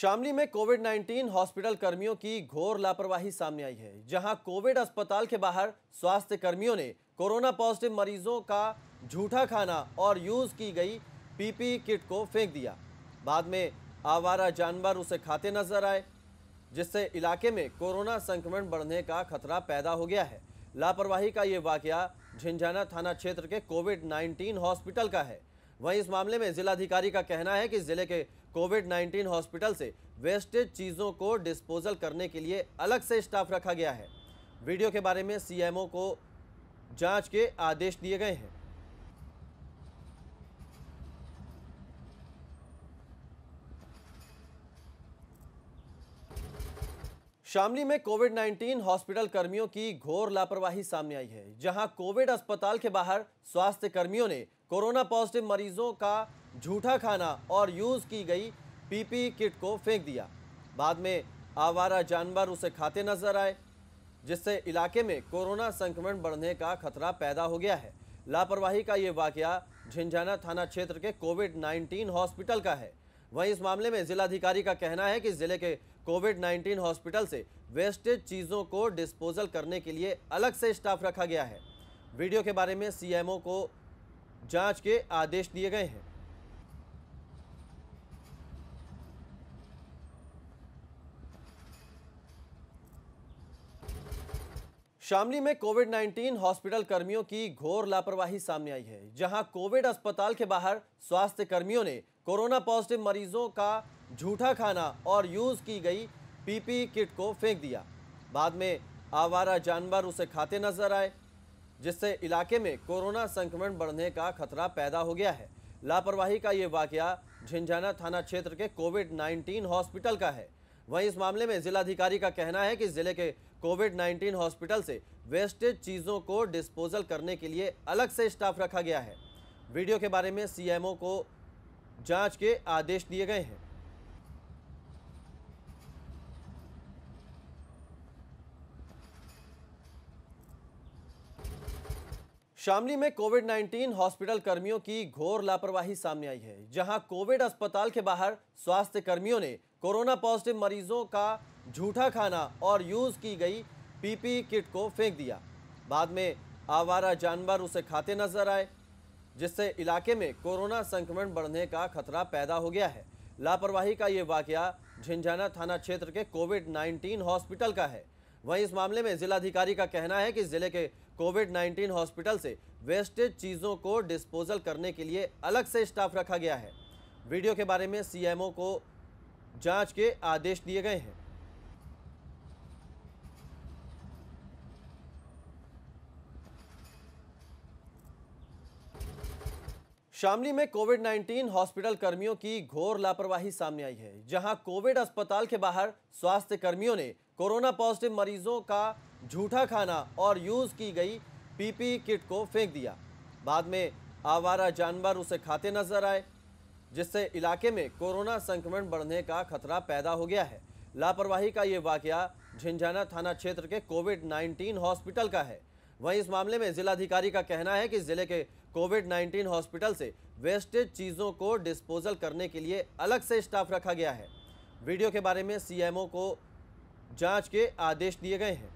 शामली में Covid 19 hospital कर्मियों की घोर लापरवाही सामने आई है जहां कोविड अस्पताल के बाहर स्वास्थ्य कर्मियों ने कोरोना पॉजिटिव मरीजों का झूठा खाना और यूज की गई पीपी किट को फेंक दिया बाद में आवारा जानवर उसे खाते नजर आए जिससे इलाके में कोरोना संक्रमण बढ़ने का खतरा पैदा हो गया है लापरवाही का ये वाक्य झिंझाना थाना क्षेत्र के कोविड 19 हॉस्पिटल का है वहीं इस मामले में जिलाधिकारी का कहना है कि जिले के कोविड 19 हॉस्पिटल से वेस्टेज चीज़ों को डिस्पोजल करने के लिए अलग से स्टाफ रखा गया है वीडियो के बारे में सीएमओ को जांच के आदेश दिए गए हैं शामली में कोविड 19 हॉस्पिटल कर्मियों की घोर लापरवाही सामने आई है जहां कोविड अस्पताल के बाहर स्वास्थ्य कर्मियों ने कोरोना पॉजिटिव मरीजों का झूठा खाना और यूज़ की गई पीपी किट को फेंक दिया बाद में आवारा जानवर उसे खाते नजर आए जिससे इलाके में कोरोना संक्रमण बढ़ने का खतरा पैदा हो गया है लापरवाही का ये वाक़ झिंझाना थाना क्षेत्र के कोविड 19 हॉस्पिटल का है वहीं इस मामले में जिलाधिकारी का कहना है कि जिले के कोविड 19 हॉस्पिटल से वेस्टेज चीज़ों को डिस्पोजल करने के लिए अलग से स्टाफ रखा गया है वीडियो के बारे में सीएमओ को जांच के आदेश दिए गए हैं शामली में कोविड 19 हॉस्पिटल कर्मियों की घोर लापरवाही सामने आई है जहां कोविड अस्पताल के बाहर स्वास्थ्य कर्मियों ने कोरोना पॉजिटिव मरीजों का झूठा खाना और यूज की गई पीपी किट को फेंक दिया बाद में आवारा जानवर उसे खाते नजर आए जिससे इलाके में कोरोना संक्रमण बढ़ने का खतरा पैदा हो गया है लापरवाही का ये वाक़ झिंझाना थाना क्षेत्र के कोविड 19 हॉस्पिटल का है वहीं इस मामले में जिलाधिकारी का कहना है कि जिले के कोविड 19 हॉस्पिटल से वेस्टेज चीज़ों को डिस्पोजल करने के लिए अलग से स्टाफ रखा गया है वीडियो के बारे में सीएमओ को जांच के आदेश दिए गए हैं शामली में कोविड 19 हॉस्पिटल कर्मियों की घोर लापरवाही सामने आई है जहां कोविड अस्पताल के बाहर स्वास्थ्य कर्मियों ने कोरोना पॉजिटिव मरीजों का झूठा खाना और यूज़ की गई पीपी किट को फेंक दिया बाद में आवारा जानवर उसे खाते नजर आए जिससे इलाके में कोरोना संक्रमण बढ़ने का खतरा पैदा हो गया है लापरवाही का ये वाक़ झिंझाना थाना क्षेत्र के कोविड 19 हॉस्पिटल का है वहीं इस मामले में जिलाधिकारी का कहना है कि जिले के कोविड 19 हॉस्पिटल से वेस्टेज चीज़ों को डिस्पोजल करने के लिए अलग से स्टाफ रखा गया है वीडियो के बारे में सीएमओ को जांच के आदेश दिए गए हैं शामली में कोविड 19 हॉस्पिटल कर्मियों की घोर लापरवाही सामने आई है जहां कोविड अस्पताल के बाहर स्वास्थ्य कर्मियों ने कोरोना पॉजिटिव मरीजों का झूठा खाना और यूज की गई पीपी किट को फेंक दिया बाद में आवारा जानवर उसे खाते नजर आए जिससे इलाके में कोरोना संक्रमण बढ़ने का खतरा पैदा हो गया है लापरवाही का ये वाकया झिंझाना थाना क्षेत्र के कोविड 19 हॉस्पिटल का है वहीं इस मामले में जिलाधिकारी का कहना है कि जिले के कोविड 19 हॉस्पिटल से वेस्टेज चीज़ों को डिस्पोजल करने के लिए अलग से स्टाफ रखा गया है वीडियो के बारे में सीएमओ को जांच के आदेश दिए गए हैं